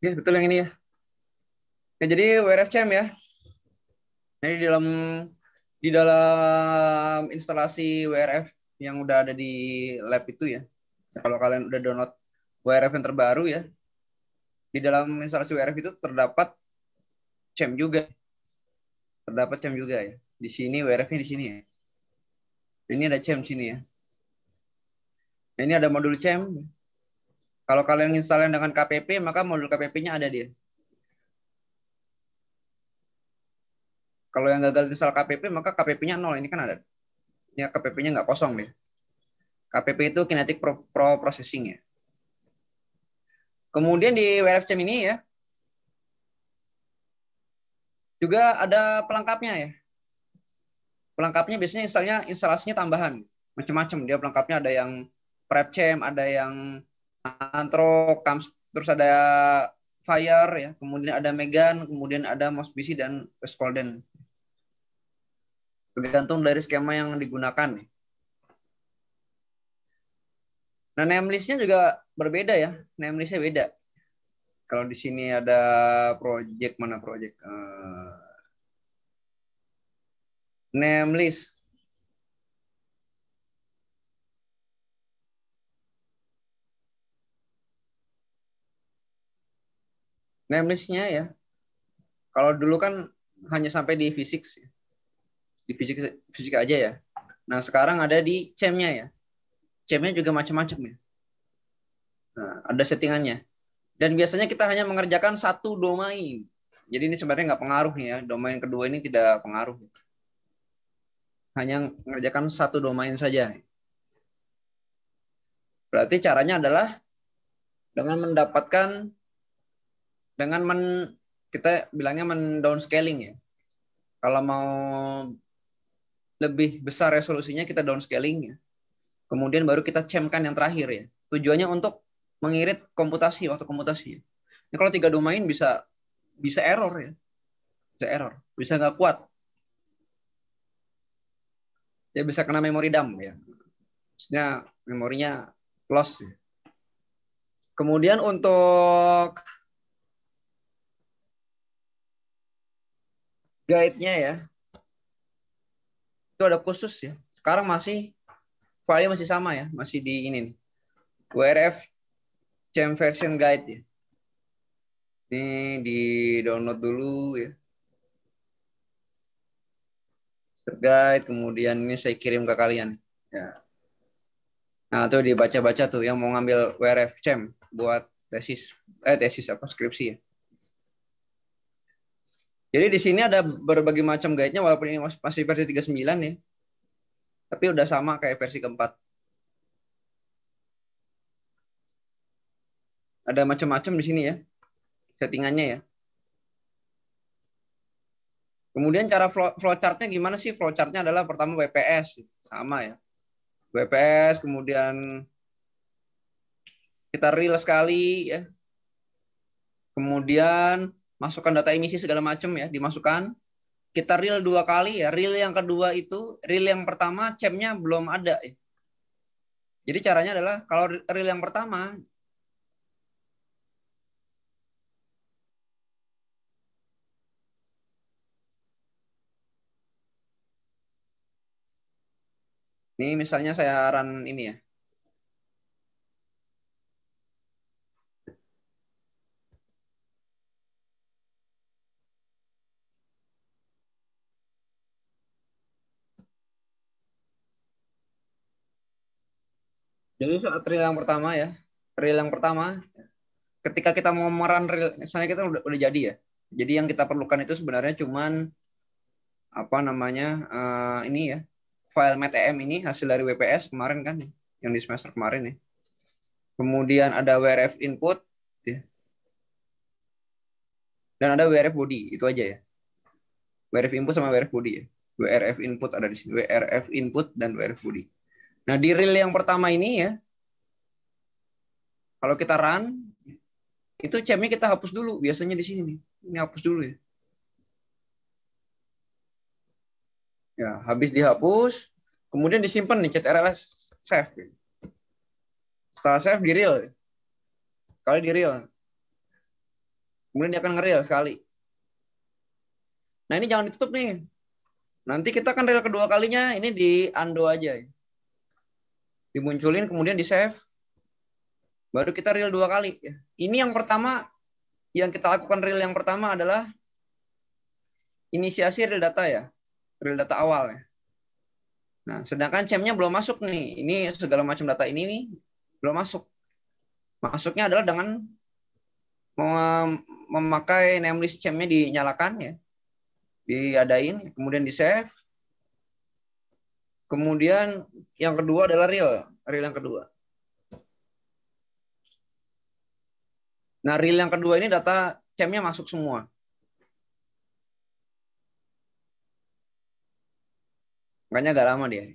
Ya, betul yang ini ya. Nah, jadi CM ya. Jadi ya. di dalam di dalam instalasi WRF yang udah ada di lab itu ya. Kalau kalian udah download WRF yang terbaru ya, di dalam instalasi WRF itu terdapat CM e juga. Terdapat CM e juga ya. Di sini WRF-nya di sini ya. Ini ada CM e sini ya. Ini ada modul CM. Kalau kalian install yang dengan KPP, maka modul KPP-nya ada dia. Kalau yang gagal install KPP, maka KPP-nya nol. Ini kan ada. Ini KPP-nya nggak kosong deh. KPP itu kinetic pro, pro processing ya. Kemudian di WFCM ini ya, juga ada pelengkapnya ya. Pelengkapnya biasanya installnya instalasinya tambahan, macam-macam. Dia pelengkapnya ada yang prepcam, ada yang Antro, Kams, terus ada Fire ya, kemudian ada Megan, kemudian ada Mosbisi dan West Golden. Tergantung dari skema yang digunakan. Ya. Nah, name listnya juga berbeda ya. Name listnya beda. Kalau di sini ada project mana project? Uh, name list Namelessnya ya kalau dulu kan hanya sampai di fisik di fisik fisika aja ya nah sekarang ada di cemnya ya cemnya juga macam-macam ya nah, ada settingannya dan biasanya kita hanya mengerjakan satu domain jadi ini sebenarnya nggak pengaruh ya domain kedua ini tidak pengaruh hanya mengerjakan satu domain saja berarti caranya adalah dengan mendapatkan dengan men kita bilangnya men downscaling ya. Kalau mau lebih besar resolusinya kita downscaling ya. Kemudian baru kita cemkan yang terakhir ya. Tujuannya untuk mengirit komputasi waktu komputasi. Ya. Ini kalau tiga domain bisa bisa error ya. Bisa error, bisa nggak kuat. ya bisa kena memori dump ya. Maksudnya memorinya loss. Ya. Kemudian untuk guide-nya ya itu ada khusus ya sekarang masih file masih sama ya masih di ini nih WRF Jam Version Guide ya ini di download dulu ya guide kemudian ini saya kirim ke kalian ya nah tuh dibaca-baca tuh yang mau ngambil WRF Jam buat tesis eh tesis apa skripsi ya jadi di sini ada berbagai macam guide-nya walaupun ini masih versi 39 ya. Tapi udah sama kayak versi keempat. Ada macam-macam di sini ya settingannya ya. Kemudian cara flow, flowchartnya gimana sih? Flowchartnya adalah pertama WPS sama ya. WPS kemudian kita real sekali ya. Kemudian masukkan data emisi segala macam ya dimasukkan kita real dua kali ya real yang kedua itu real yang pertama cemnya belum ada ya. jadi caranya adalah kalau real yang pertama ini misalnya saya aran ini ya Jadi saat reel yang pertama ya, reel yang pertama, ketika kita mau meran reel, misalnya kita udah, udah jadi ya. Jadi yang kita perlukan itu sebenarnya cuman apa namanya uh, ini ya file MTM ini hasil dari WPS kemarin kan yang di semester kemarin ya. Kemudian ada WRF input ya. Dan ada WRF body itu aja ya. WRF input sama WRF body ya. WRF input ada di sini, WRF input dan WRF body. Nah, di reel yang pertama ini ya, kalau kita run, itu cam kita hapus dulu. Biasanya di sini nih. Ini hapus dulu ya. Ya, habis dihapus, kemudian disimpan nih RLS save. Setelah save di reel. Sekali di reel. Kemudian dia akan ngereel sekali. Nah, ini jangan ditutup nih. Nanti kita akan reel kedua kalinya ini di undo aja ya dimunculin kemudian di save baru kita real dua kali ini yang pertama yang kita lakukan real yang pertama adalah inisiasi real data ya real data awal ya nah sedangkan champnya belum masuk nih ini segala macam data ini nih belum masuk masuknya adalah dengan mem memakai nameless champnya dinyalakan ya diadain kemudian di save Kemudian yang kedua adalah real, real yang kedua. Nah, real yang kedua ini data camnya masuk semua. Makanya agak lama dia.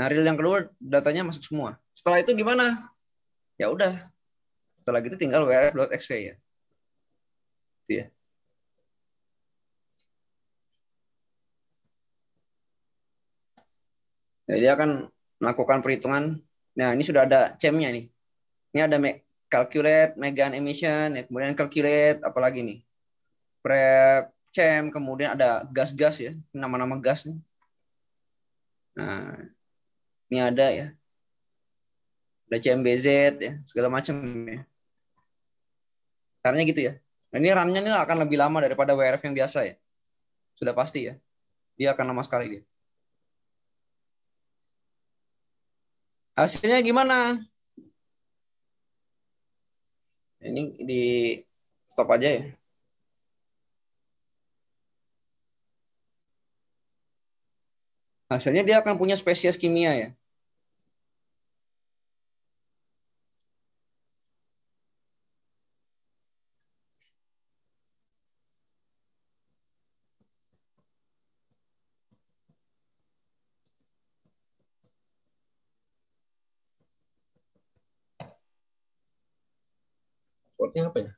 Nah, real yang kedua datanya masuk semua. Setelah itu gimana? Ya udah. Setelah itu tinggal wrf.exe ya. Itu ya. Jadi nah, dia akan melakukan perhitungan. Nah, ini sudah ada CEM-nya nih. Ini ada me calculate megan emission, ya, kemudian calculate apalagi nih. Prep CEM, kemudian ada gas-gas ya, nama-nama gas nih. Nah, ini ada ya. Ada CMBZ ya, segala macam ya. Caranya gitu ya. Nah, ini runnya ini akan lebih lama daripada WRF yang biasa ya. Sudah pasti ya. Dia akan lama sekali dia. Hasilnya gimana? Ini di stop aja ya. Hasilnya dia akan punya spesies kimia ya. yang happened?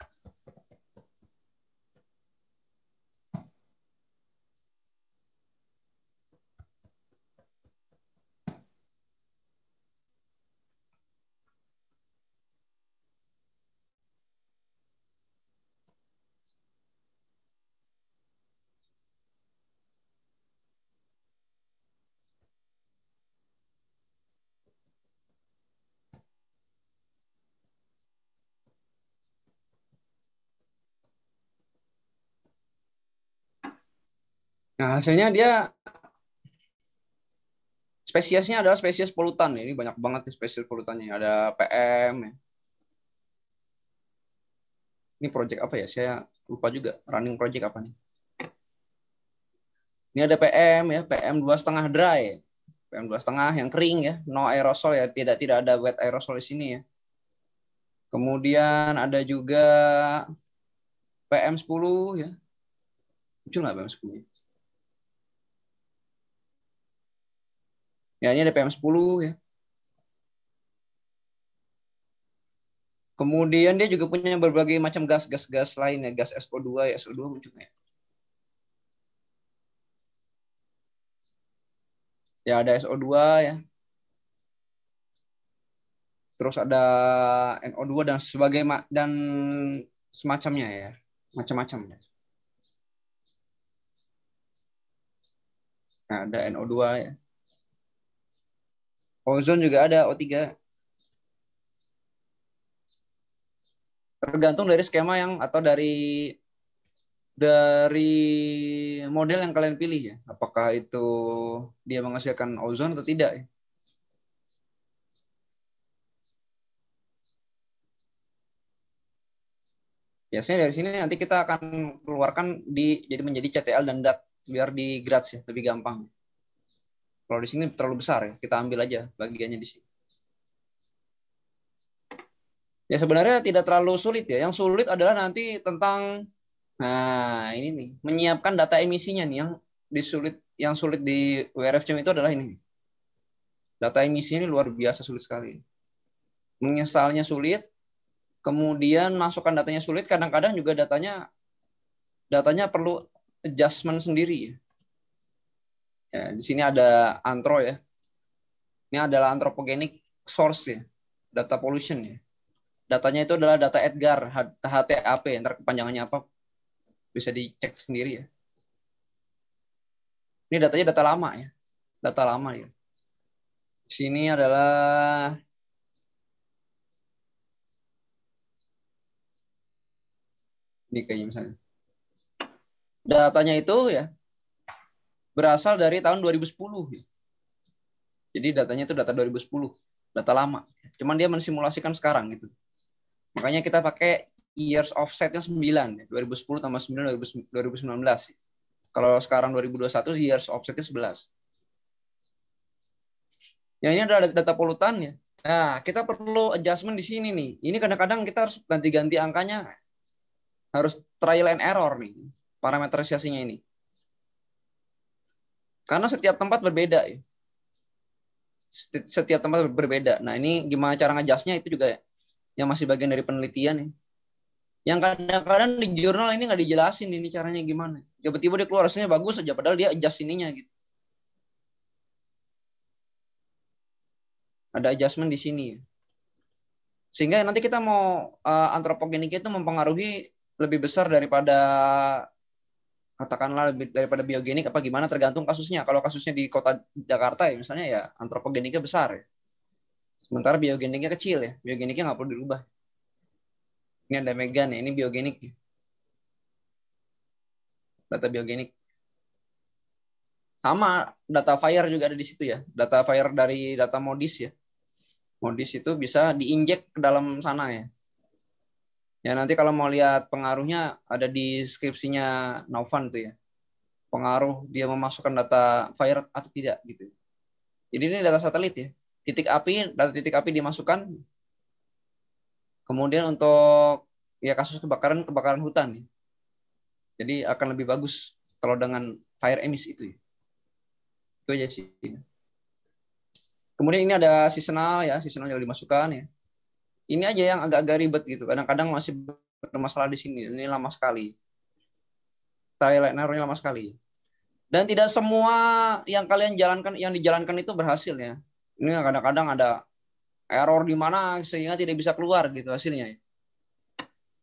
Nah, hasilnya dia spesiesnya adalah spesies polutan. Ini banyak banget nih spesies polutannya. Ada PM. Ya. Ini project apa ya? Saya lupa juga running project apa nih. Ini ada PM ya, PM dua setengah dry, PM dua setengah yang kering ya, no aerosol ya, tidak tidak ada wet aerosol di sini ya. Kemudian ada juga PM 10 ya. muncul nggak PM 10? Ya, ini ada PM10 ya. Kemudian dia juga punya berbagai macam gas-gas-gas lain ya, gas SO2 ya, SO2 munculnya. Ya ada SO2 ya. Terus ada NO2 dan sebagainya dan semacamnya ya, macam-macam ya. Nah, ada NO2 ya. Ozon juga ada O3. Tergantung dari skema yang atau dari dari model yang kalian pilih ya. Apakah itu dia menghasilkan ozon atau tidak ya. Biasanya dari sini nanti kita akan keluarkan di jadi menjadi CTL dan DAT biar di grads ya lebih gampang. Kalau di sini terlalu besar ya, kita ambil aja bagiannya di sini. Ya sebenarnya tidak terlalu sulit ya. Yang sulit adalah nanti tentang nah ini nih, menyiapkan data emisinya nih yang disulit yang sulit di WRFCM itu adalah ini. Data emisinya ini luar biasa sulit sekali. Menyesalnya sulit, kemudian masukkan datanya sulit, kadang-kadang juga datanya datanya perlu adjustment sendiri ya Ya, di sini ada antro ya. Ini adalah anthropogenic source ya, data pollution ya. Datanya itu adalah data Edgar, HTAP, ntar kepanjangannya apa bisa dicek sendiri ya. Ini datanya data lama ya, data lama ya. Di sini adalah ini kayaknya misalnya. Datanya itu ya, berasal dari tahun 2010. Gitu. Jadi datanya itu data 2010, data lama. Cuman dia mensimulasikan sekarang gitu. Makanya kita pakai years offsetnya 9, 2010 tambah 9 2019. Kalau sekarang 2021 years offsetnya 11. Ya ini adalah data polutannya. Nah, kita perlu adjustment di sini nih. Ini kadang-kadang kita harus ganti-ganti angkanya. Harus trial and error nih parameterisasinya ini. Karena setiap tempat berbeda ya. Setiap tempat berbeda. Nah, ini gimana cara ngejasnya itu juga yang masih bagian dari penelitian ya. Yang kadang-kadang di jurnal ini nggak dijelasin ini caranya gimana. Tiba-tiba dia keluar hasilnya bagus aja padahal dia adjust ininya gitu. Ada adjustment di sini ya sehingga nanti kita mau uh, antropogenik itu mempengaruhi lebih besar daripada katakanlah lebih daripada biogenik apa gimana tergantung kasusnya. Kalau kasusnya di kota Jakarta ya misalnya ya antropogeniknya besar ya. Sementara biogeniknya kecil ya. Biogeniknya nggak perlu dirubah. Ini ada megan ya, ini biogenik. Ya. Data biogenik. Sama data fire juga ada di situ ya. Data fire dari data modis ya. Modis itu bisa diinjek ke dalam sana ya. Ya nanti kalau mau lihat pengaruhnya ada di skripsinya Novan tuh ya. Pengaruh dia memasukkan data fire atau tidak gitu. Jadi ini data satelit ya. Titik api, data titik api dimasukkan. Kemudian untuk ya kasus kebakaran kebakaran hutan ya. Jadi akan lebih bagus kalau dengan fire emis itu ya. Itu aja sih. Kemudian ini ada seasonal ya, seasonal yang dimasukkan ya ini aja yang agak-agak ribet gitu. Kadang-kadang masih bermasalah di sini. Ini lama sekali. Tali naruhnya lama sekali. Dan tidak semua yang kalian jalankan, yang dijalankan itu berhasil ya. Ini kadang-kadang ada error di mana sehingga tidak bisa keluar gitu hasilnya.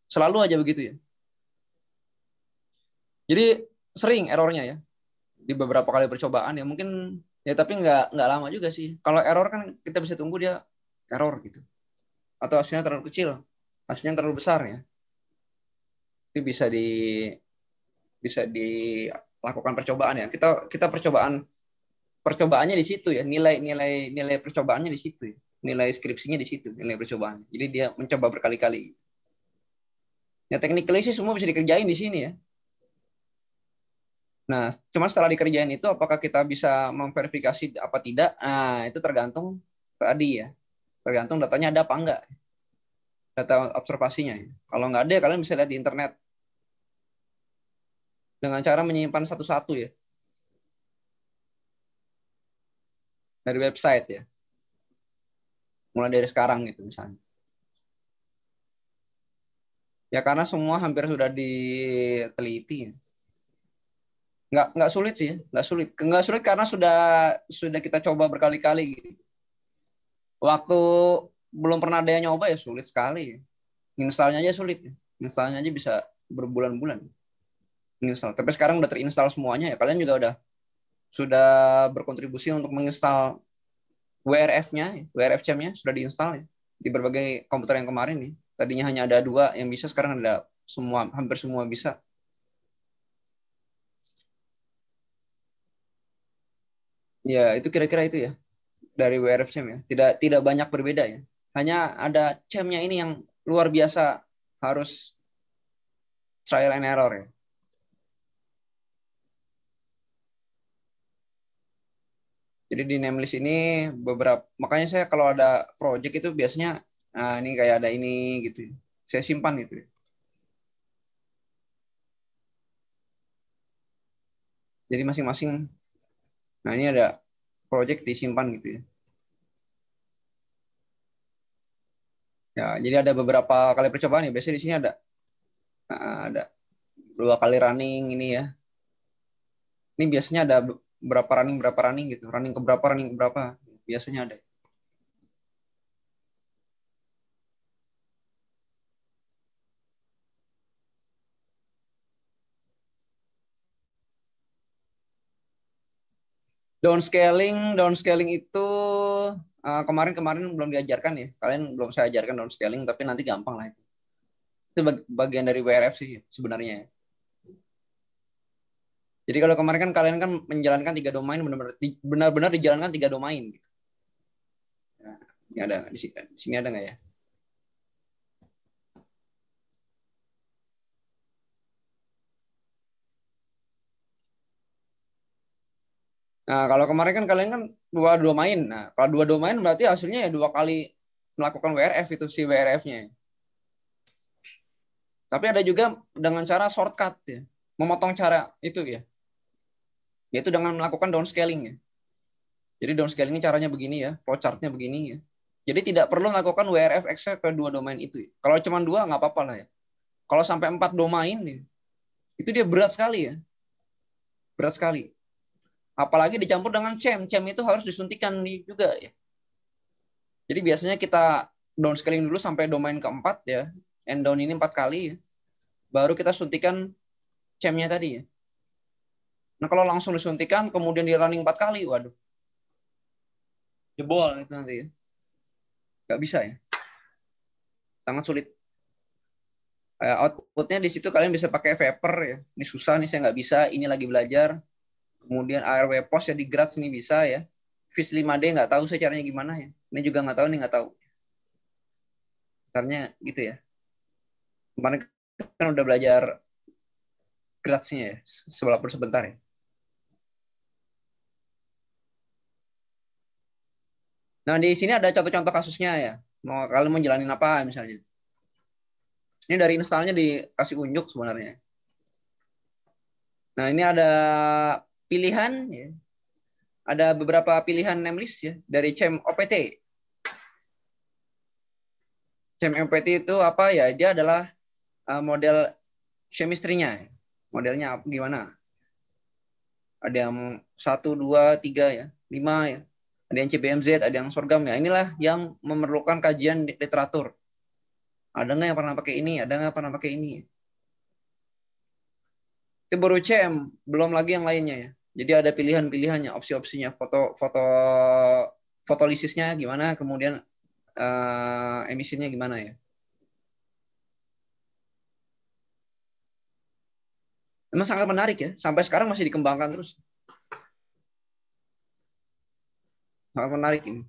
Selalu aja begitu ya. Jadi sering errornya ya di beberapa kali percobaan ya mungkin ya tapi nggak nggak lama juga sih. Kalau error kan kita bisa tunggu dia error gitu atau hasilnya terlalu kecil, hasilnya terlalu besar ya. Itu bisa di bisa dilakukan percobaan ya. Kita kita percobaan percobaannya di situ ya, nilai-nilai nilai percobaannya di situ ya. Nilai skripsinya di situ, nilai percobaan. Jadi dia mencoba berkali-kali. Ya technically sih semua bisa dikerjain di sini ya. Nah, cuma setelah dikerjain itu apakah kita bisa memverifikasi apa tidak? Nah, itu tergantung tadi ya, tergantung datanya ada apa enggak data observasinya kalau nggak ada kalian bisa lihat di internet dengan cara menyimpan satu-satu ya dari website ya mulai dari sekarang gitu misalnya ya karena semua hampir sudah diteliti ya. nggak nggak sulit sih ya. nggak sulit nggak sulit karena sudah sudah kita coba berkali-kali gitu waktu belum pernah ada yang nyoba ya sulit sekali. Installnya aja sulit. Installnya aja bisa berbulan-bulan. Install. Tapi sekarang udah terinstall semuanya ya. Kalian juga udah sudah berkontribusi untuk menginstal WRF-nya, WRF nya sudah diinstal ya di berbagai komputer yang kemarin nih. Tadinya hanya ada dua yang bisa, sekarang ada semua, hampir semua bisa. Ya, itu kira-kira itu ya dari WRF Cem ya. Tidak tidak banyak berbeda ya. Hanya ada champnya ini yang luar biasa harus trial and error ya. Jadi di nameless ini beberapa makanya saya kalau ada project itu biasanya nah ini kayak ada ini gitu. Ya. Saya simpan gitu. Ya. Jadi masing-masing nah ini ada project disimpan gitu ya. Ya, jadi ada beberapa kali percobaan ya. Biasanya di sini ada nah, ada dua kali running ini ya. Ini biasanya ada berapa running berapa running gitu. Running ke berapa running ke berapa. Biasanya ada. Downscaling, downscaling itu eh, kemarin-kemarin uh, belum diajarkan ya. Kalian belum saya ajarkan downscaling, tapi nanti gampang lah itu. Itu bagian dari WRF sih sebenarnya. Jadi kalau kemarin kan kalian kan menjalankan tiga domain benar-benar dijalankan tiga domain. Gitu. Nah, ini ada di sini, di sini ada nggak ya? Nah, kalau kemarin kan kalian kan dua dua main. Nah, kalau dua dua main berarti hasilnya ya dua kali melakukan WRF itu si WRF-nya. Tapi ada juga dengan cara shortcut ya, memotong cara itu ya. Yaitu dengan melakukan downscaling ya. Jadi downscalingnya caranya begini ya, flowchart-nya begini ya. Jadi tidak perlu melakukan WRF Excel ke dua domain itu. Ya. Kalau cuma dua nggak apa-apa lah ya. Kalau sampai empat domain ya, itu dia berat sekali ya. Berat sekali. Apalagi dicampur dengan cem. Cem itu harus disuntikan juga ya. Jadi biasanya kita downscaling dulu sampai domain keempat ya. End down ini empat kali ya. Baru kita suntikan cemnya tadi ya. Nah kalau langsung disuntikan kemudian di running empat kali, waduh. Jebol itu nanti ya. Nggak bisa ya. Sangat sulit eh, outputnya di situ kalian bisa pakai vapor ya. Ini susah nih saya nggak bisa, ini lagi belajar. Kemudian ARW Pos ya di Graz ini bisa ya. FIS 5D nggak tahu saya caranya gimana ya. Ini juga nggak tahu, nih nggak tahu. Caranya gitu ya. Kemarin kan udah belajar Graznya ya, sebelah sebentar ya. Nah, di sini ada contoh-contoh kasusnya ya. Mau kalian mau jalanin apa misalnya. Ini dari instalnya dikasih unjuk sebenarnya. Nah, ini ada pilihan ya. Ada beberapa pilihan name list ya dari CEM OPT. CEM OPT itu apa ya? Dia adalah eh, model chemistry-nya. Modelnya gimana? Ada yang 1 2 3 ya, 5 ya. Ada yang CBMZ, ada yang sorghum ya. Inilah yang memerlukan kajian literatur. Ada nggak yang pernah pakai ini? Ada nggak pernah pakai ini? Itu baru CM, belum lagi yang lainnya ya. Jadi ada pilihan-pilihannya, opsi-opsinya, foto foto fotolisisnya gimana, kemudian uh, emisinya gimana ya. Emang sangat menarik ya, sampai sekarang masih dikembangkan terus. Sangat menarik ini.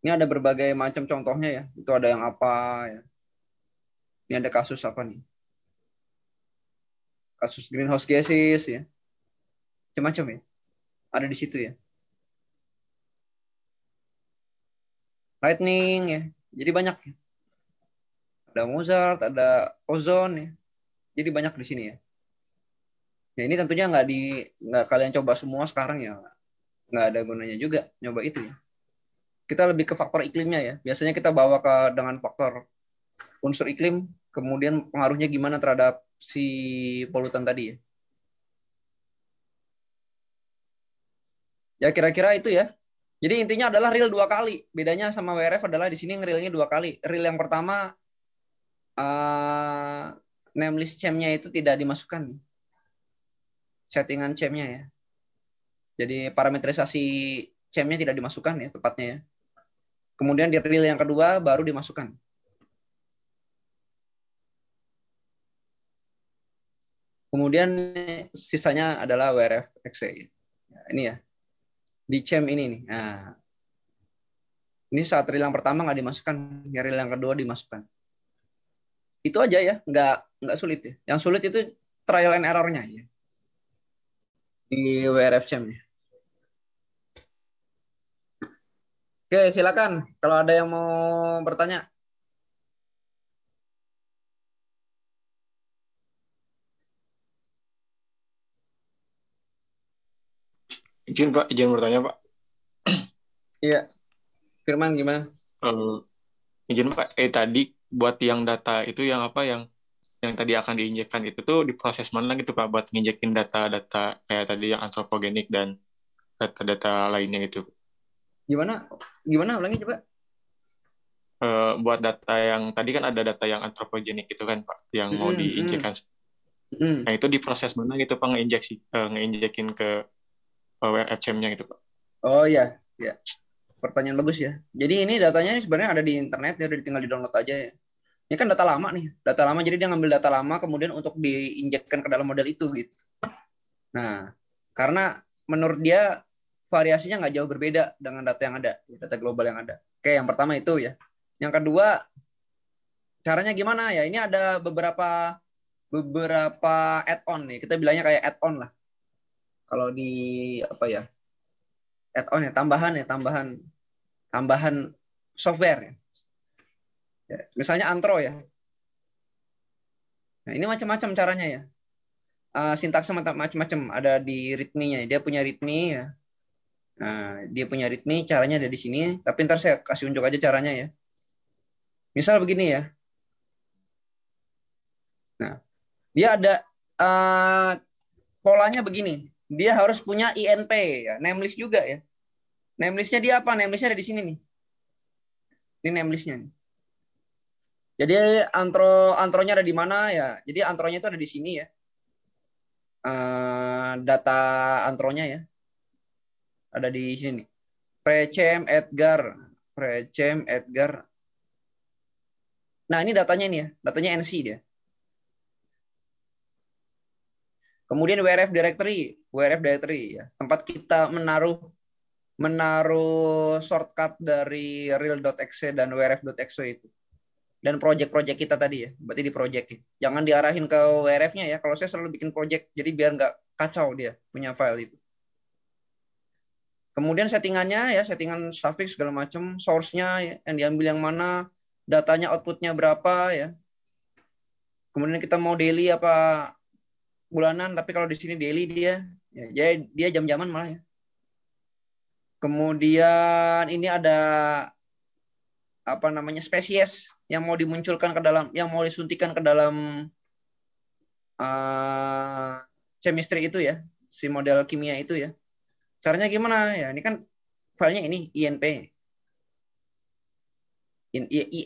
Ini ada berbagai macam contohnya ya. Itu ada yang apa ya. Ini ada kasus apa nih? Kasus greenhouse gases ya Macam-macam ya. Ada di situ ya. Lightning ya. Jadi banyak ya. Ada Mozart, ada ozon ya. Jadi banyak di sini ya. Nah ini tentunya nggak di nggak kalian coba semua sekarang ya nggak ada gunanya juga nyoba itu ya. Kita lebih ke faktor iklimnya ya. Biasanya kita bawa ke dengan faktor unsur iklim, kemudian pengaruhnya gimana terhadap si polutan tadi ya. ya kira-kira itu ya jadi intinya adalah real dua kali bedanya sama WRF adalah di sini ngereelnya dua kali Real yang pertama uh, name list champnya itu tidak dimasukkan settingan settingan champnya ya jadi parametrisasi champnya tidak dimasukkan ya tepatnya ya kemudian di real yang kedua baru dimasukkan kemudian sisanya adalah WRF XE ya, ini ya di champ ini nih. Nah, ini saat rilang pertama nggak dimasukkan, ya rilang kedua dimasukkan. Itu aja ya, nggak nggak sulit ya. Yang sulit itu trial and errornya ya di WRF champ ya. Oke, silakan kalau ada yang mau bertanya. izin Pak, izin bertanya Pak. Iya. Firman gimana? Um, izin Pak, eh tadi buat yang data itu yang apa yang yang tadi akan diinjekkan itu tuh diproses mana gitu Pak buat nginjekin data-data kayak tadi yang antropogenik dan data-data lainnya gitu. Gimana? Gimana ulangi coba? Uh, buat data yang tadi kan ada data yang antropogenik itu kan Pak yang mau mm, diinjekan. Hmm. Nah, itu diproses mana gitu Pak nginjeksi, uh, eh, ngeinjekin ke WFCM-nya gitu, Pak. Oh iya, ya. Pertanyaan bagus ya. Jadi ini datanya ini sebenarnya ada di internet, ya udah tinggal di-download aja ya. Ini kan data lama nih, data lama. Jadi dia ngambil data lama kemudian untuk diinjekkan ke dalam model itu gitu. Nah, karena menurut dia variasinya nggak jauh berbeda dengan data yang ada, ya, data global yang ada. Oke, yang pertama itu ya. Yang kedua, caranya gimana ya? Ini ada beberapa beberapa add-on nih. Kita bilangnya kayak add-on lah kalau di apa ya add on ya tambahan ya tambahan tambahan software ya. ya misalnya antro ya nah ini macam-macam caranya ya uh, ah, sintaksnya macam-macam ada di ritminya dia punya ritmi ya nah dia punya ritmi caranya ada di sini tapi ntar saya kasih unjuk aja caranya ya misal begini ya nah dia ada uh, polanya begini dia harus punya INP, ya, name list juga ya. Name listnya dia apa? Name listnya ada di sini nih. Ini name listnya. Jadi antro antronya ada di mana ya? Jadi antronya itu ada di sini ya. Uh, data antronya ya. Ada di sini nih. Precem Edgar, Precem Edgar. Nah, ini datanya ini ya, datanya NC dia. Kemudian WRF directory, WRF directory ya, tempat kita menaruh menaruh shortcut dari real.exe dan wrf.exe itu. Dan project-project kita tadi ya, berarti di project ya. Jangan diarahin ke WRF-nya ya. Kalau saya selalu bikin project, jadi biar nggak kacau dia punya file itu. Kemudian settingannya ya, settingan suffix segala macam, source-nya ya, yang diambil yang mana, datanya outputnya berapa ya. Kemudian kita mau daily apa bulanan tapi kalau di sini daily dia ya jadi dia jam-jaman malah ya kemudian ini ada apa namanya spesies yang mau dimunculkan ke dalam yang mau disuntikan ke dalam uh, chemistry itu ya si model kimia itu ya caranya gimana ya ini kan filenya ini INP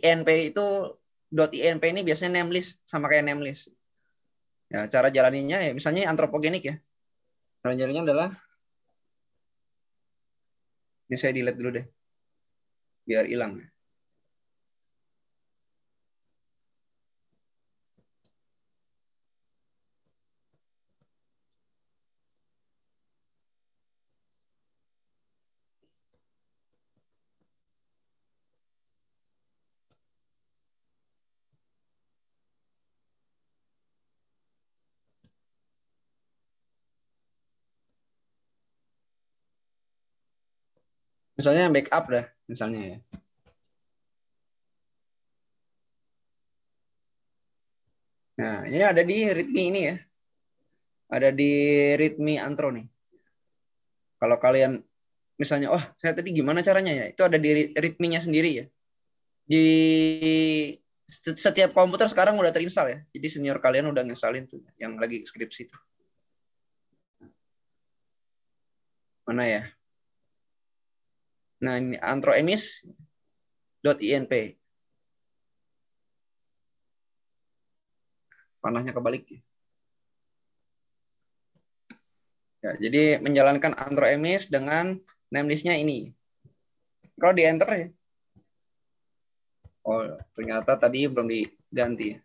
INP itu .inp ini biasanya name list sama kayak name list Ya, cara jalaninya ya misalnya antropogenik ya. Cara jalaninya adalah ini saya delete dulu deh. Biar hilang. Misalnya backup dah, misalnya ya. Nah, ini ada di readme ini ya. Ada di readme antro nih. Kalau kalian misalnya, oh saya tadi gimana caranya ya? Itu ada di readme sendiri ya. Di setiap komputer sekarang udah terinstall ya. Jadi senior kalian udah nginstallin tuh yang lagi skripsi itu. Mana ya? Nah, ini antroemis.inp. Panahnya kebalik. Ya, jadi menjalankan antroemis dengan name listnya ini. Kalau di enter ya. Oh, ternyata tadi belum diganti. ya.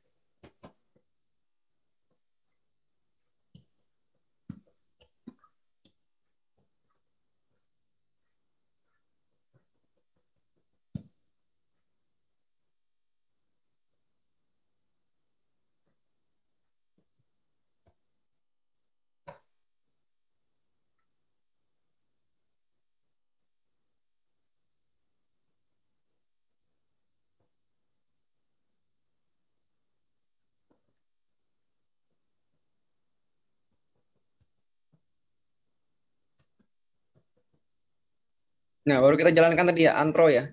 Nah, baru kita jalankan tadi ya, antro ya.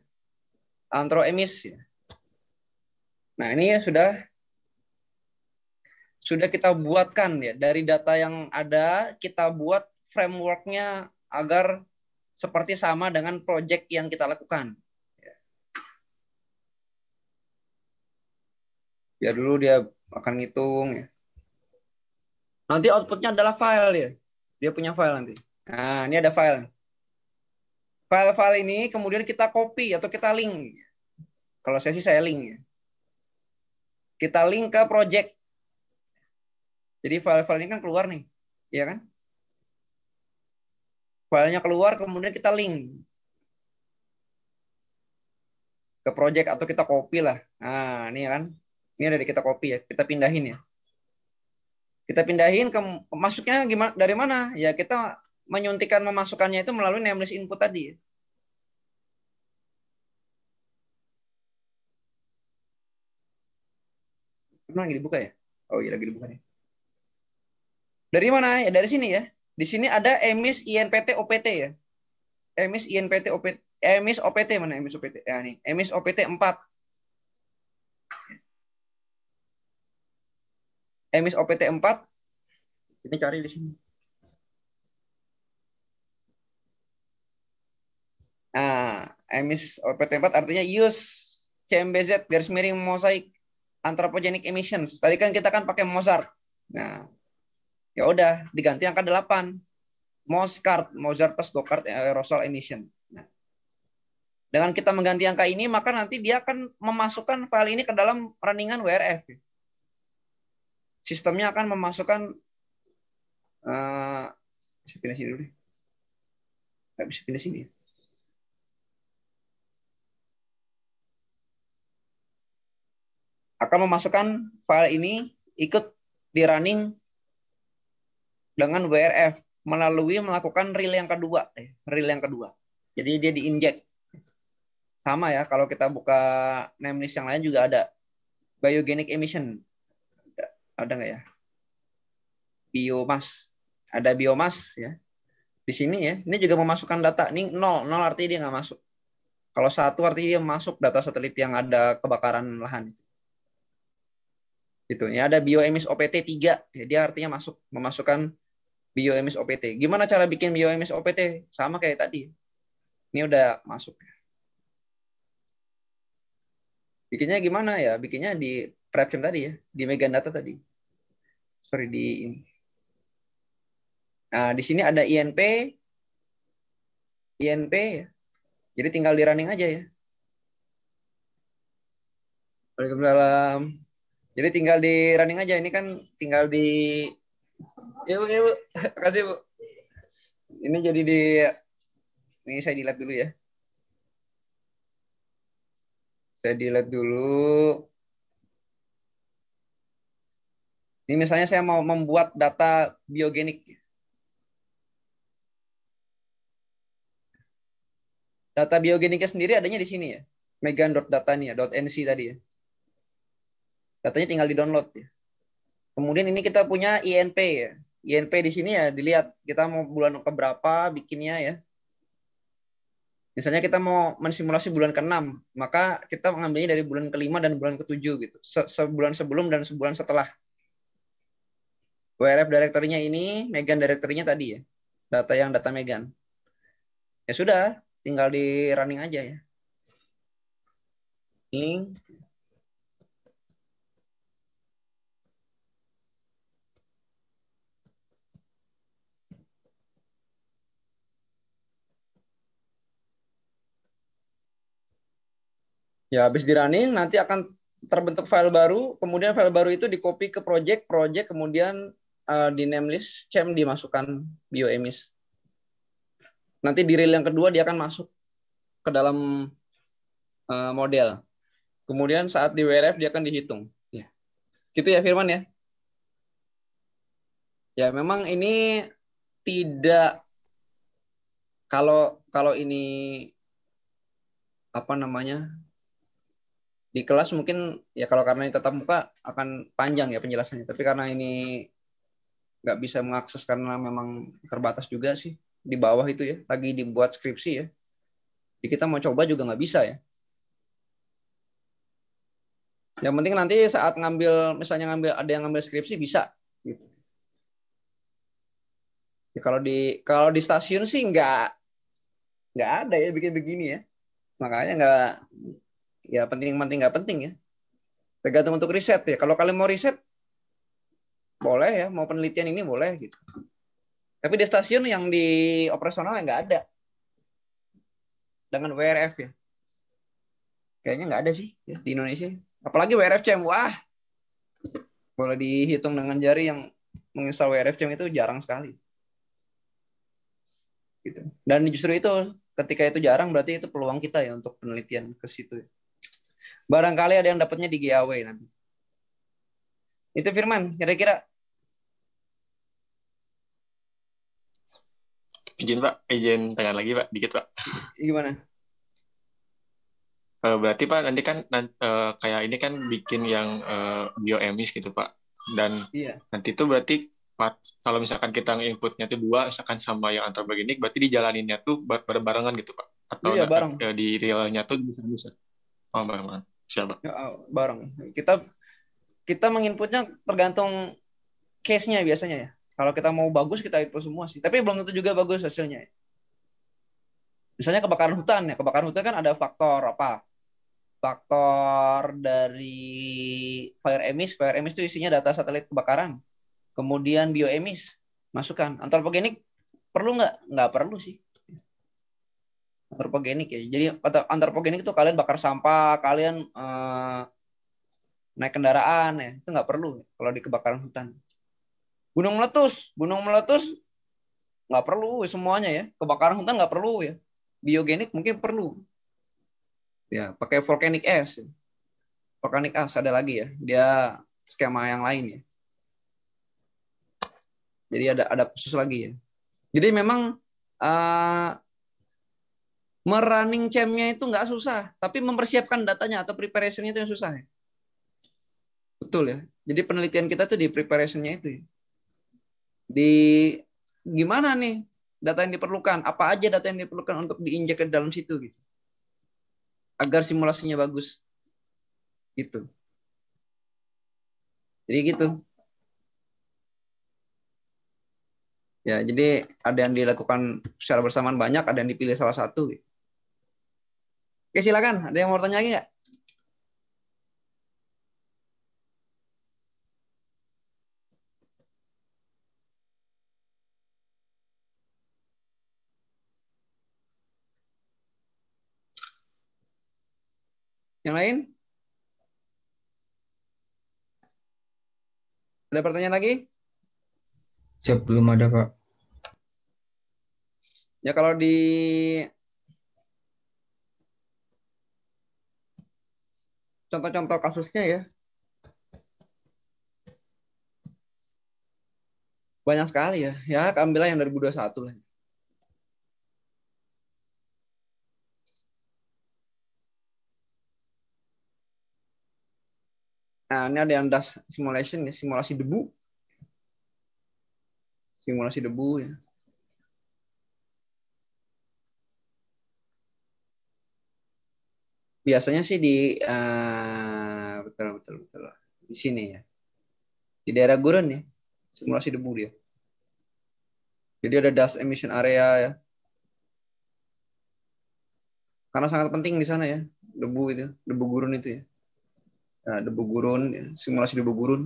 Antro emis. Ya. Nah, ini ya sudah sudah kita buatkan ya dari data yang ada kita buat frameworknya agar seperti sama dengan project yang kita lakukan. Ya dulu dia akan ngitung ya. Nanti outputnya adalah file ya. Dia punya file nanti. Nah, ini ada file file-file ini kemudian kita copy atau kita link. Kalau saya sih saya link. Kita link ke project. Jadi file-file ini kan keluar nih, ya kan? Filenya keluar kemudian kita link ke project atau kita copy lah. Nah, ini kan. Ini ada di kita copy ya, kita pindahin ya. Kita pindahin ke masuknya gimana dari mana? Ya kita menyuntikan memasukkannya itu melalui nameless input tadi ya. lagi dibuka ya? Oh iya lagi dibuka ya. Dari mana? Ya dari sini ya. Di sini ada emis INPT OPT ya. Emis INPT OPT emis OPT mana emis OPT? Ya nih, emis OPT 4. Emis OPT 4 ini cari di sini. Nah, emis PT4 artinya use CMBZ garis miring mosaic anthropogenic emissions. Tadi kan kita kan pakai Mozart. Nah, ya udah diganti angka 8. Mozart, Mozart plus Gokart aerosol eh, emission. Nah, dengan kita mengganti angka ini, maka nanti dia akan memasukkan file ini ke dalam runningan WRF. Sistemnya akan memasukkan uh, bisa pindah sini dulu Nggak bisa pindah sini ya. Maka memasukkan file ini ikut di running dengan WRF melalui melakukan reel yang kedua, eh, reel yang kedua. Jadi dia diinjek. Sama ya, kalau kita buka name list yang lain juga ada biogenic emission. Ada nggak ya? Biomas. Ada biomas ya. Di sini ya, ini juga memasukkan data. Ini 0 0 artinya dia nggak masuk. Kalau satu artinya dia masuk data satelit yang ada kebakaran lahan gitu, ya ada bioemis OPT 3. Ya, artinya masuk memasukkan bioemis OPT. Gimana cara bikin bioemis OPT? Sama kayak tadi. Ini udah masuk. Bikinnya gimana ya? Bikinnya di prepsim tadi ya, di Mega Data tadi. Sorry di ini. Nah, di sini ada INP, INP ya. Jadi tinggal di running aja ya. Waalaikumsalam. Jadi tinggal di running aja. Ini kan tinggal di... Ya, Bu, ya, Bu. Kasih Bu. Ini jadi di... Ini saya dilihat dulu ya. Saya dilihat dulu. Ini misalnya saya mau membuat data biogenik. Data biogeniknya sendiri adanya di sini ya. Megan.data nih ya, .nc tadi ya. Katanya tinggal di-download ya. Kemudian ini kita punya INP ya. INP di sini ya dilihat kita mau bulan ke berapa bikinnya ya. Misalnya kita mau mensimulasi bulan ke-6, maka kita mengambilnya dari bulan ke-5 dan bulan ke-7 gitu. Se sebulan sebelum dan sebulan setelah. WRF direktorinya ini, Megan direktorinya tadi ya. Data yang data Megan. Ya sudah, tinggal di running aja ya. Ini Ya, habis di running nanti akan terbentuk file baru, kemudian file baru itu dicopy ke project, project kemudian uh, di name list cem dimasukkan bioemis. Nanti di reel yang kedua dia akan masuk ke dalam uh, model. Kemudian saat di WRF dia akan dihitung. Ya. Gitu ya Firman ya. Ya, memang ini tidak kalau kalau ini apa namanya di kelas mungkin ya kalau karena ini tetap muka akan panjang ya penjelasannya tapi karena ini nggak bisa mengakses karena memang terbatas juga sih di bawah itu ya lagi dibuat skripsi ya jadi kita mau coba juga nggak bisa ya yang penting nanti saat ngambil misalnya ngambil ada yang ngambil skripsi bisa gitu ya, kalau di kalau di stasiun sih nggak nggak ada ya bikin begini ya makanya nggak ya penting-penting nggak penting ya. Tergantung untuk riset ya. Kalau kalian mau riset, boleh ya, mau penelitian ini boleh gitu. Tapi di stasiun yang di operasional nggak ada. Dengan WRF ya. Kayaknya nggak ada sih ya, di Indonesia. Apalagi WRF WRFCM, wah. Boleh dihitung dengan jari yang menginstal WRF CM itu jarang sekali. Gitu. Dan justru itu ketika itu jarang berarti itu peluang kita ya untuk penelitian ke situ. Ya. Barangkali ada yang dapatnya di giveaway nanti. Itu Firman, kira-kira. Izin Pak, izin tanya lagi Pak, dikit Pak. Gimana? Eh, berarti Pak nanti kan eh, kayak ini kan bikin yang eh, bioemis gitu Pak. Dan iya. nanti itu berarti kalau misalkan kita inputnya itu dua misalkan sama yang antar antropogenik berarti dijalaninnya tuh barengan gitu Pak atau iya, bareng. di realnya tuh bisa bisa oh bareng Siapa? Ya, ah, bareng. Kita kita menginputnya tergantung case-nya biasanya ya. Kalau kita mau bagus kita input semua sih. Tapi belum tentu juga bagus hasilnya. Misalnya kebakaran hutan ya. Kebakaran hutan kan ada faktor apa? Faktor dari fire emis. Fire emis itu isinya data satelit kebakaran. Kemudian bioemis. Masukan. Antropogenik perlu nggak? Nggak perlu sih antropogenik ya. Jadi antropogenik itu kalian bakar sampah, kalian eh, naik kendaraan ya, itu nggak perlu kalau di kebakaran hutan. Gunung meletus, gunung meletus nggak perlu semuanya ya. Kebakaran hutan nggak perlu ya. Biogenik mungkin perlu. Ya, pakai volcanic ash. Ya. Volcanic ash ada lagi ya. Dia skema yang lain ya. Jadi ada ada khusus lagi ya. Jadi memang uh, merunning campnya itu nggak susah, tapi mempersiapkan datanya atau preparationnya itu yang susah. Ya? Betul ya. Jadi penelitian kita tuh di preparationnya itu. Ya. Di gimana nih data yang diperlukan, apa aja data yang diperlukan untuk diinjak ke dalam situ gitu. Agar simulasinya bagus. Gitu. Jadi gitu. Ya, jadi ada yang dilakukan secara bersamaan banyak, ada yang dipilih salah satu. Gitu. Oke, ya, silakan. Ada yang mau bertanya lagi nggak? Yang lain? Ada pertanyaan lagi? Siap, belum ada, Pak. Ya, kalau di contoh-contoh kasusnya ya. Banyak sekali ya. Ya, ambillah yang 2021 lah. Nah, ini ada yang dust simulation ya, simulasi debu. Simulasi debu ya. biasanya sih di uh, betul betul betul di sini ya di daerah gurun ya simulasi debu dia jadi ada dust emission area ya karena sangat penting di sana ya debu itu debu gurun itu ya nah, debu gurun ya. simulasi debu gurun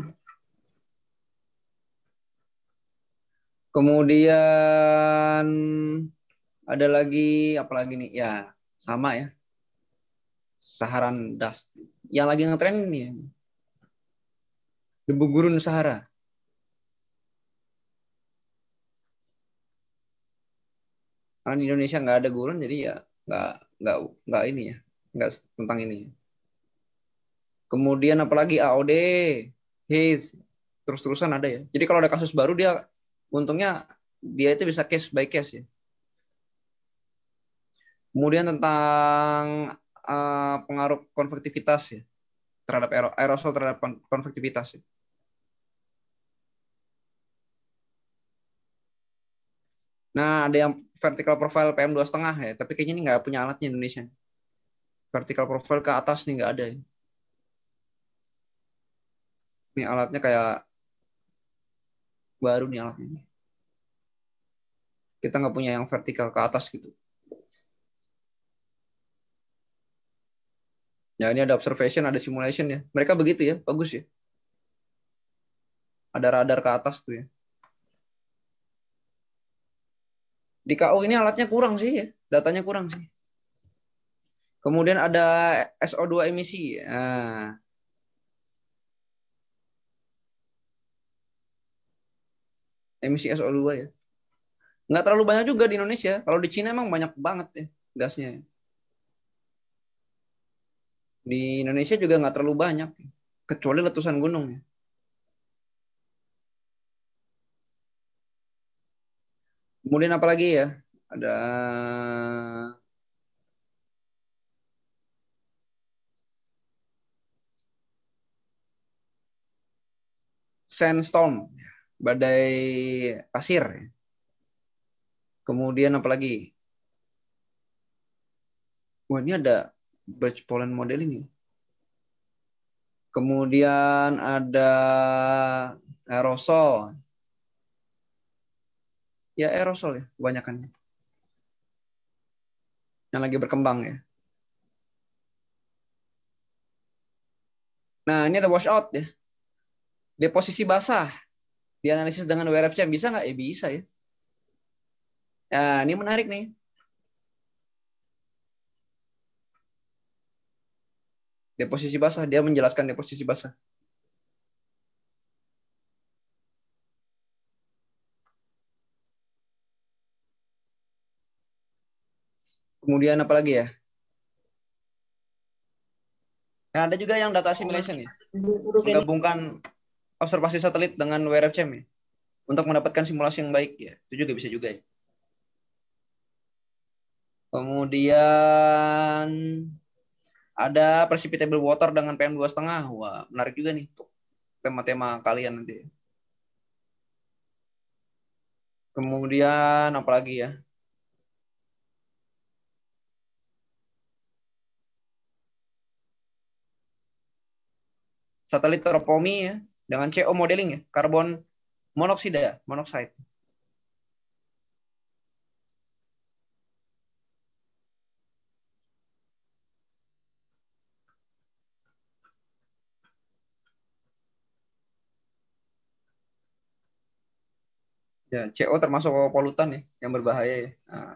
kemudian ada lagi apa lagi nih ya sama ya Saharan dust. Yang lagi ngetren ini ya. Debu gurun Sahara. Karena di Indonesia nggak ada gurun, jadi ya nggak nggak nggak ini ya, nggak tentang ini. Ya. Kemudian apalagi AOD, HIS, terus-terusan ada ya. Jadi kalau ada kasus baru dia untungnya dia itu bisa case by case ya. Kemudian tentang Eh, pengaruh konvektivitas ya terhadap aerosol terhadap konvektivitas ya. Nah, ada yang vertical profile PM2,5 ya, tapi kayaknya ini nggak punya alatnya Indonesia. Vertical profile ke atas nih nggak ada ya. Ini alatnya kayak baru nih alatnya. Kita nggak punya yang vertikal ke atas gitu. Ya ini ada observation, ada simulation ya. Mereka begitu ya, bagus ya. Ada radar ke atas tuh ya. Di KU ini alatnya kurang sih ya, datanya kurang sih. Kemudian ada SO2 emisi. Nah. Emisi SO2 ya. Nggak terlalu banyak juga di Indonesia. Kalau di Cina emang banyak banget ya gasnya di Indonesia juga nggak terlalu banyak kecuali letusan gunung ya. Kemudian apa lagi ya? Ada sandstorm, badai pasir. Kemudian apa lagi? Wah, ini ada batch pollen modeling ya. Kemudian ada aerosol. Ya aerosol ya kebanyakan. Ya. Yang lagi berkembang ya. Nah, ini ada washout ya. Deposisi basah dianalisis dengan WRFCM bisa nggak? Ya bisa ya. Nah, ini menarik nih. deposisi basah dia menjelaskan deposisi basah kemudian apa lagi ya nah ada juga yang data simulation ya menggabungkan observasi satelit dengan WRFCM ya untuk mendapatkan simulasi yang baik ya itu juga bisa juga ya kemudian ada precipitable water dengan PM 2,5. Wah, menarik juga nih tema-tema kalian nanti. Kemudian apa lagi ya? Satelit tropomi ya dengan CO modeling ya, karbon monoksida, monoxide. Ya, CO termasuk polutan ya, yang berbahaya ya. Nah,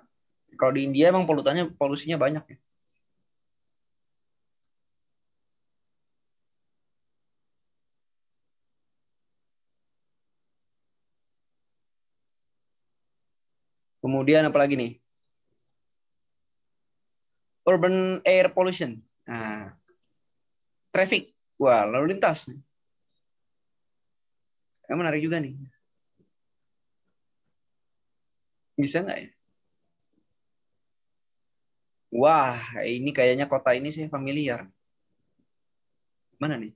kalau di India emang polutannya polusinya banyak ya. Kemudian lagi nih? Urban air pollution. Nah, traffic. Wah, lalu lintas. Yang menarik juga nih. Bisa nggak ya? Wah, ini kayaknya kota ini saya familiar. Mana nih?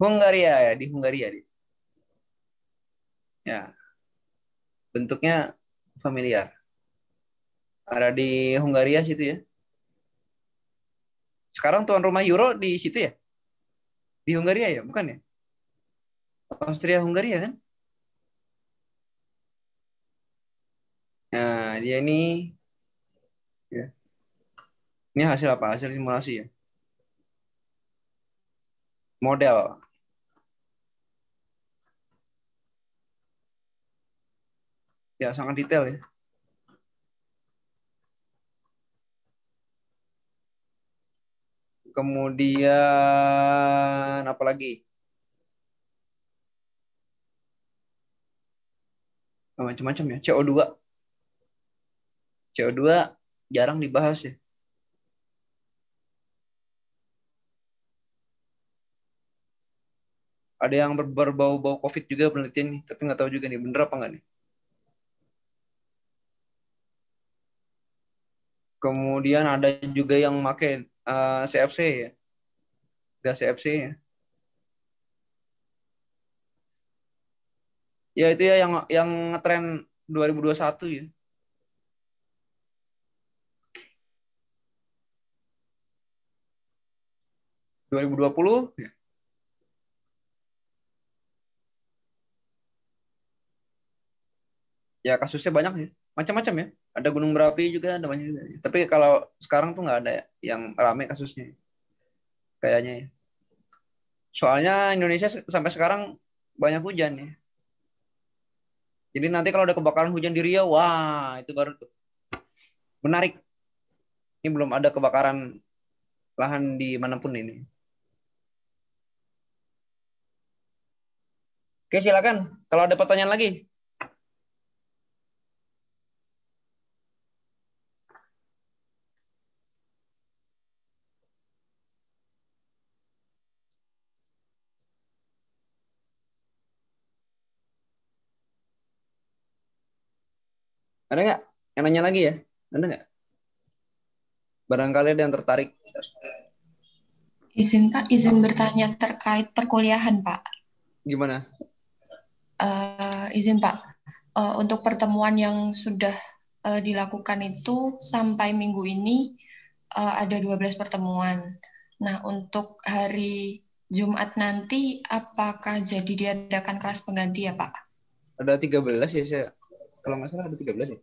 Hungaria ya, di Hungaria deh. Ya. Bentuknya familiar. Ada di Hungaria situ ya. Sekarang tuan rumah Euro di situ ya? Di Hungaria ya, bukan ya? Austria Hungaria kan? Nah, dia ini ya. Ini hasil apa? Hasil simulasi ya. Model. Ya, sangat detail ya. Kemudian apa lagi? Oh, macam-macam ya. CO2. CO2 jarang dibahas ya. Ada yang berbau-bau COVID juga penelitian nih, tapi nggak tahu juga nih bener apa nggak nih. Kemudian ada juga yang pakai CFC eh, ya? gas CFC ya? Ya itu ya yang yang ngetren 2021 ya. dua ribu dua puluh ya, ya kasusnya banyak ya macam-macam ya ada Gunung berapi juga ada banyak tapi kalau sekarang tuh nggak ada ya, yang rame kasusnya kayaknya ya. soalnya Indonesia sampai sekarang banyak hujan ya jadi nanti kalau ada kebakaran hujan di Riau wah itu baru tuh menarik ini belum ada kebakaran lahan di manapun ini oke silakan kalau ada pertanyaan lagi Ada nggak yang nanya lagi ya? Ada nggak? Barangkali ada yang tertarik. Izin Pak, izin bertanya terkait perkuliahan Pak. Gimana? Uh, izin Pak, uh, untuk pertemuan yang sudah uh, dilakukan itu sampai minggu ini uh, ada 12 pertemuan. Nah, untuk hari Jumat nanti apakah jadi diadakan kelas pengganti ya Pak? Ada 13 ya saya kalau nggak salah ada 13 ya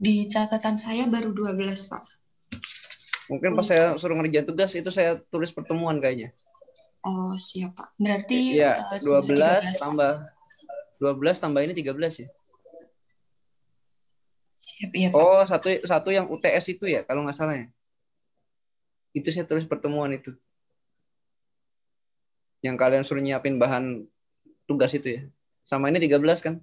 di catatan saya baru 12 pak mungkin pas saya suruh ngerjain tugas itu saya tulis pertemuan kayaknya oh siap pak berarti ya, ya 12 tambah 12 tambah ini 13 ya siap iya pak oh satu satu yang UTS itu ya kalau nggak salah ya itu saya tulis pertemuan itu yang kalian suruh nyiapin bahan tugas itu ya. Sama ini 13 kan?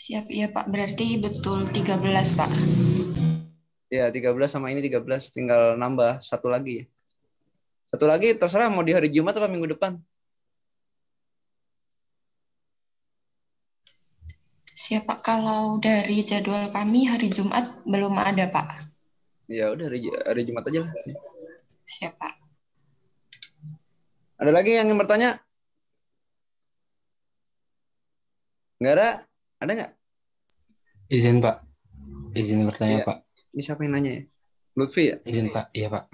Siap, ya Pak. Berarti betul 13, Pak. Ya, 13 sama ini 13. Tinggal nambah satu lagi ya. Satu lagi terserah mau di hari Jumat atau minggu depan. siapa kalau dari jadwal kami hari Jumat belum ada Pak. Ya udah hari, Jumat aja. Siap Pak. Ada lagi yang ingin bertanya? Enggak ada? Ada nggak? Izin, Pak. Izin bertanya, ya. Pak. Ini siapa yang nanya ya? Lutfi ya? Izin, Pak. Iya, Pak.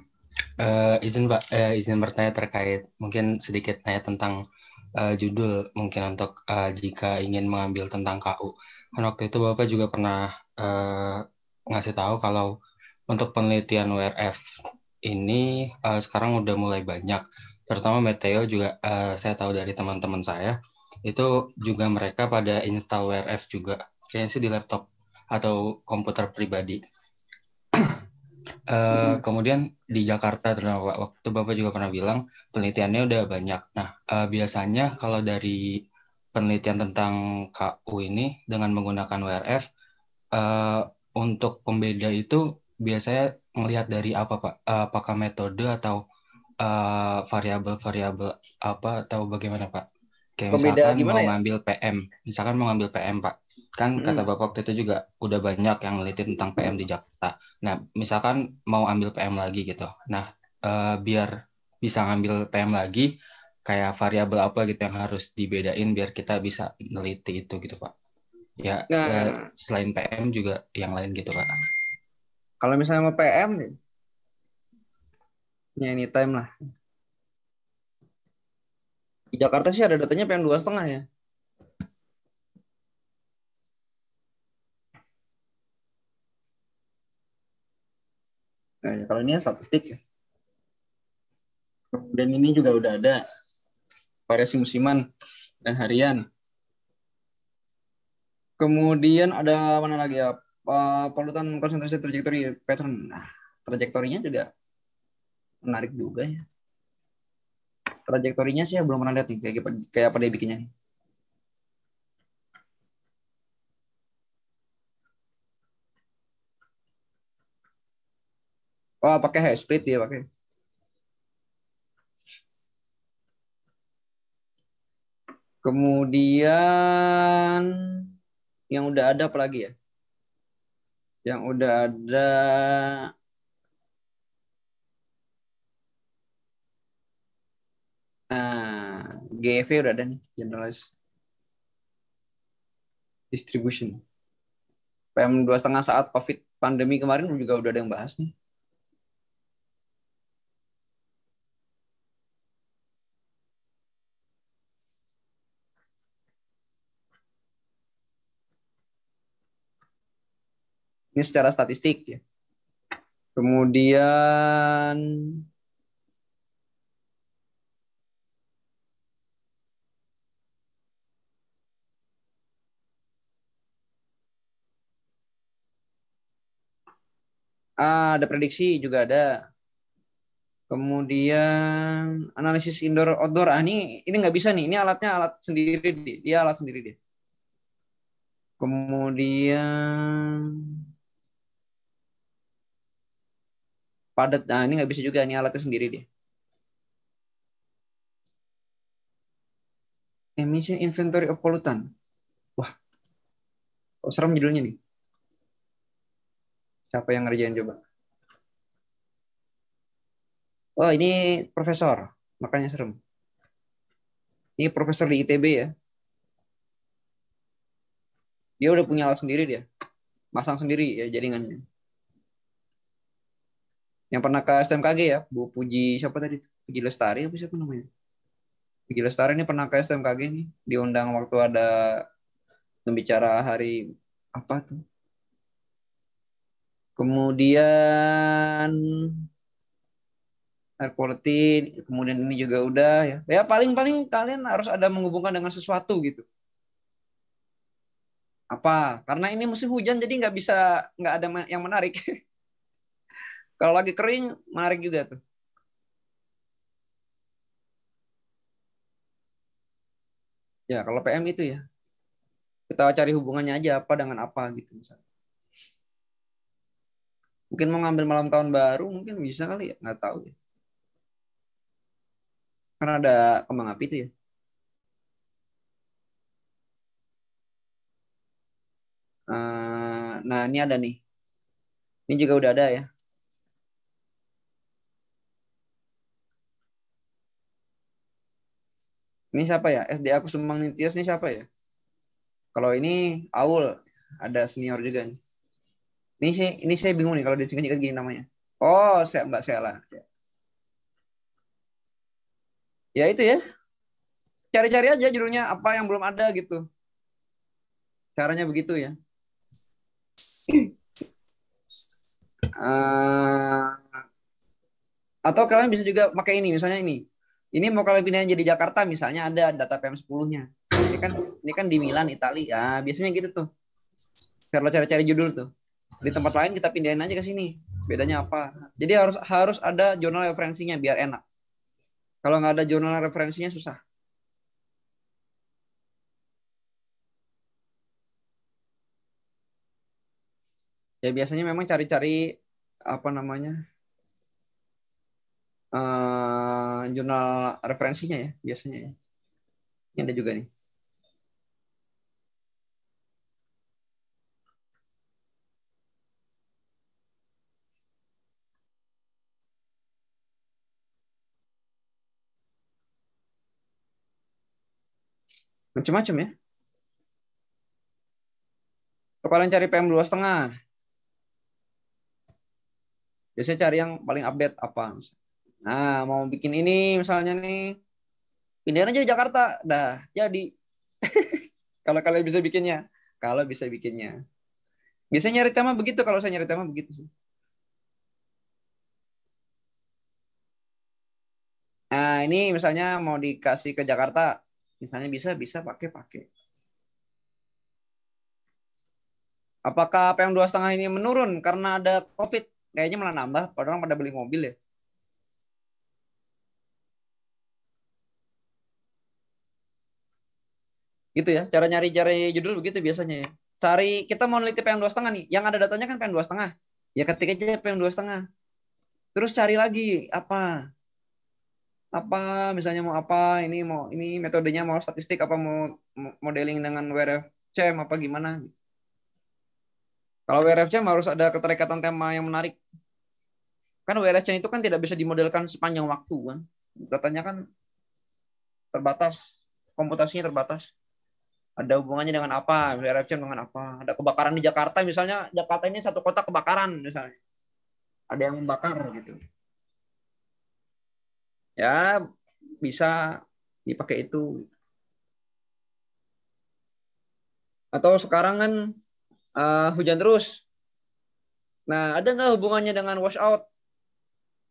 Uh, izin, Pak. Uh, izin bertanya terkait, mungkin sedikit tanya tentang uh, judul mungkin untuk uh, jika ingin mengambil tentang KU. Kan waktu itu Bapak juga pernah uh, ngasih tahu kalau untuk penelitian WRF ini uh, sekarang udah mulai banyak pertama Meteo juga uh, saya tahu dari teman-teman saya itu juga mereka pada install WRF juga kayaknya sih di laptop atau komputer pribadi. Uh, hmm. kemudian di Jakarta terutama waktu Bapak juga pernah bilang penelitiannya udah banyak. Nah, uh, biasanya kalau dari penelitian tentang KU ini dengan menggunakan WRF uh, untuk pembeda itu biasanya melihat dari apa Pak? Uh, apakah metode atau uh, variabel-variabel apa atau bagaimana Pak? Kayak Pembeda misalkan mau ya? ngambil PM, misalkan mau ngambil PM Pak, kan hmm. kata Bapak waktu itu juga udah banyak yang meliti tentang PM di Jakarta. Nah, misalkan mau ambil PM lagi gitu. Nah, uh, biar bisa ngambil PM lagi, kayak variabel apa gitu yang harus dibedain biar kita bisa meliti itu gitu Pak. Ya, nah, ya selain PM juga yang lain gitu Pak. Kalau misalnya mau PM, Ya time lah. Di Jakarta sih ada datanya PM dua setengah ya. Nah, ya, kalau ini statistik ya. Kemudian ya. ini juga udah ada variasi musiman dan harian. Kemudian ada mana lagi ya? Uh, eh, polutan konsentrasi trajektori pattern. Nah, trajektorinya juga menarik juga ya trajektorinya sih ya, belum pernah lihat nih kayak kayak apa dia bikinnya nih. Oh, pakai high split ya pakai. Kemudian yang udah ada apa lagi ya? Yang udah ada GEV udah ada nih, generalized distribution. PM dua setengah saat COVID pandemi kemarin juga udah ada yang bahas nih. Ini secara statistik ya. Kemudian Ah, ada prediksi juga ada. Kemudian analisis indoor outdoor. Ah, ini ini nggak bisa nih. Ini alatnya alat sendiri. Dia alat sendiri dia. Kemudian padat. Nah, ini nggak bisa juga. Ini alatnya sendiri dia. Emission inventory of pollutant. Wah, kok serem judulnya nih. Siapa yang ngerjain coba? Oh, ini profesor. Makanya serem. Ini profesor di ITB ya. Dia udah punya alat sendiri dia. Masang sendiri ya jaringannya. Yang pernah ke STMKG ya, Bu Puji siapa tadi? Puji Lestari apa siapa namanya? Puji Lestari ini pernah ke STMKG nih, diundang waktu ada pembicara hari apa tuh? Kemudian air quality, kemudian ini juga udah ya. Ya paling-paling kalian harus ada menghubungkan dengan sesuatu gitu. Apa? Karena ini musim hujan jadi nggak bisa nggak ada yang menarik. Kalau lagi kering menarik juga tuh. Ya kalau PM itu ya kita cari hubungannya aja apa dengan apa gitu misalnya mungkin mau ngambil malam tahun baru mungkin bisa kali ya nggak tahu ya karena ada kembang api itu ya eh, nah ini ada nih ini juga udah ada ya ini siapa ya SD aku Sumang Nintias ini siapa ya kalau ini Aul ada senior juga nih ini saya ini saya bingung nih kalau disingkat-singkat gini namanya. Oh, saya Mbak Sela. Ah. Ya itu ya. Cari-cari aja judulnya apa yang belum ada gitu. Caranya begitu ya. Uh, atau kalian bisa juga pakai ini misalnya ini. Ini mau kalian pindahin jadi Jakarta misalnya ada data PM10-nya. Ini kan ini kan di Milan, Italia. Ya, biasanya gitu tuh. Kalau cari-cari judul tuh di tempat lain kita pindahin aja ke sini bedanya apa jadi harus harus ada jurnal referensinya biar enak kalau nggak ada jurnal referensinya susah ya biasanya memang cari-cari apa namanya uh, jurnal referensinya ya biasanya ya ini ada juga nih Macam-macam ya. kepala kalian cari PM dua setengah, biasanya cari yang paling update apa. Nah, mau bikin ini misalnya nih, pindah aja Jakarta, dah jadi. kalau kalian bisa bikinnya, kalau bisa bikinnya. Biasanya nyari tema begitu, kalau saya nyari tema begitu sih. Nah, ini misalnya mau dikasih ke Jakarta, Misalnya bisa, bisa, pakai, pakai. Apakah PM dua setengah ini menurun karena ada COVID? Kayaknya malah nambah, padahal pada beli mobil ya. Gitu ya, cara nyari-cari judul begitu biasanya ya. Cari, kita mau neliti PM dua setengah nih, yang ada datanya kan PM dua setengah. Ya ketik aja PM dua setengah. Terus cari lagi, apa? apa misalnya mau apa ini mau ini metodenya mau statistik apa mau modeling dengan WRFCM apa gimana gitu. kalau WRFCM harus ada keterikatan tema yang menarik kan WRFCM itu kan tidak bisa dimodelkan sepanjang waktu kan datanya kan terbatas komputasinya terbatas ada hubungannya dengan apa WRFCM dengan apa ada kebakaran di Jakarta misalnya Jakarta ini satu kota kebakaran misalnya ada yang membakar gitu ya bisa dipakai itu atau sekarang kan uh, hujan terus nah ada nggak hubungannya dengan washout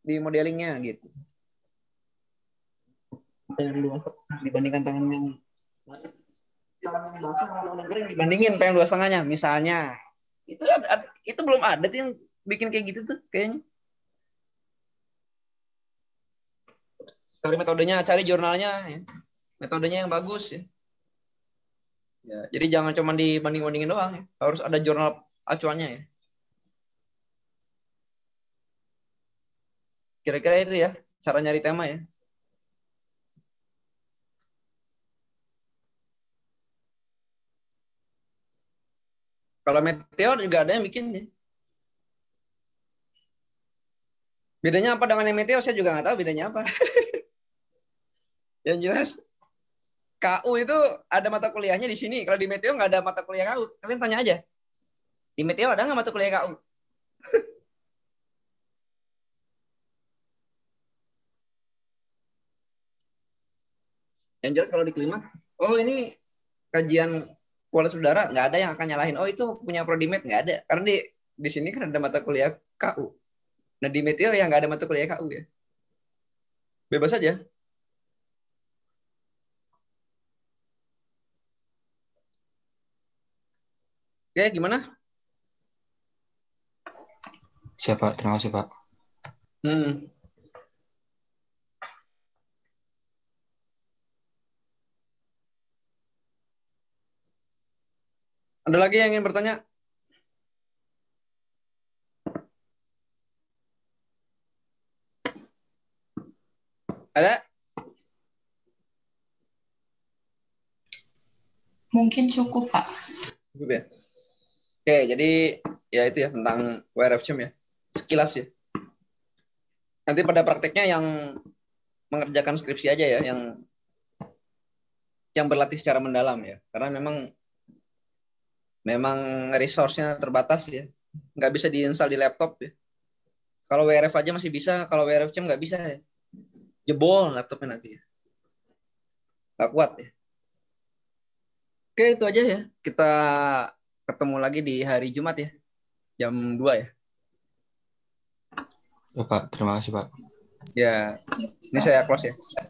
di modelingnya gitu dibandingkan tangan yang tangan yang dibandingin pengen dua setengahnya misalnya itu itu belum ada yang bikin kayak gitu tuh kayaknya cari metodenya, cari jurnalnya, ya. metodenya yang bagus. Ya. Ya, jadi jangan cuma dibanding-bandingin doang, ya. harus ada jurnal acuannya ya. Kira-kira itu ya, cara nyari tema ya. Kalau meteor juga ada yang bikin ya. Bedanya apa dengan yang meteor? Saya juga nggak tahu bedanya apa. Yang jelas KU itu ada mata kuliahnya di sini. Kalau di Meteo nggak ada mata kuliah KU. Kalian tanya aja. Di Meteo ada nggak mata kuliah KU? yang jelas kalau di kelima, oh ini kajian kualitas udara nggak ada yang akan nyalahin. Oh itu punya prodimet nggak ada. Karena di di sini kan ada mata kuliah KU. Nah di Meteo yang nggak ada mata kuliah KU ya. Bebas aja. Oke, gimana? siapa Terima kasih, Pak. Hmm. Ada lagi yang ingin bertanya? Ada? Mungkin cukup, Pak. Cukup ya? Oke, jadi ya itu ya tentang WRF ya. Sekilas ya. Nanti pada prakteknya yang mengerjakan skripsi aja ya, yang yang berlatih secara mendalam ya. Karena memang memang resource-nya terbatas ya. Nggak bisa diinstal di laptop ya. Kalau WRF aja masih bisa, kalau WRF Gym nggak bisa ya. Jebol laptopnya nanti ya. Nggak kuat ya. Oke, itu aja ya. Kita ketemu lagi di hari Jumat ya. Jam 2 ya. Ya Pak, terima kasih Pak. Ya, ini saya close ya.